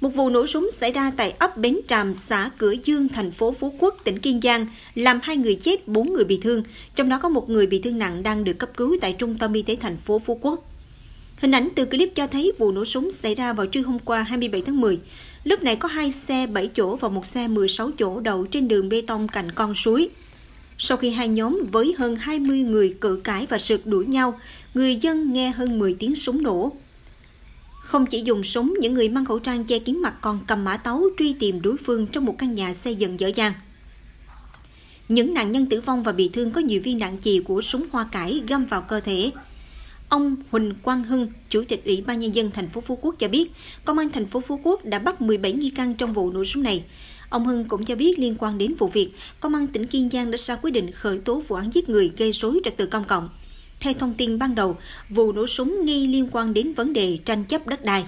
Một vụ nổ súng xảy ra tại ấp Bến Tràm, xã Cửa Dương, thành phố Phú Quốc, tỉnh Kiên Giang, làm hai người chết, bốn người bị thương, trong đó có một người bị thương nặng đang được cấp cứu tại Trung tâm Y tế thành phố Phú Quốc. Hình ảnh từ clip cho thấy vụ nổ súng xảy ra vào trưa hôm qua 27 tháng 10. Lúc này có hai xe 7 chỗ và một xe 16 chỗ đậu trên đường bê tông cạnh con suối. Sau khi hai nhóm với hơn 20 người cự cãi và sượt đuổi nhau, người dân nghe hơn 10 tiếng súng nổ, không chỉ dùng súng, những người mang khẩu trang che kín mặt còn cầm mã tấu truy tìm đối phương trong một căn nhà xây dựng dở dàng. Những nạn nhân tử vong và bị thương có nhiều viên đạn chì của súng hoa cải găm vào cơ thể. Ông Huỳnh Quang Hưng, Chủ tịch Ủy ban Nhân dân thành phố Phú Quốc cho biết, Công an thành phố Phú Quốc đã bắt 17 nghi can trong vụ nổ súng này. Ông Hưng cũng cho biết liên quan đến vụ việc, Công an tỉnh Kiên Giang đã ra quyết định khởi tố vụ án giết người gây rối trật tự công cộng. Theo thông tin ban đầu, vụ nổ súng nghi liên quan đến vấn đề tranh chấp đất đai.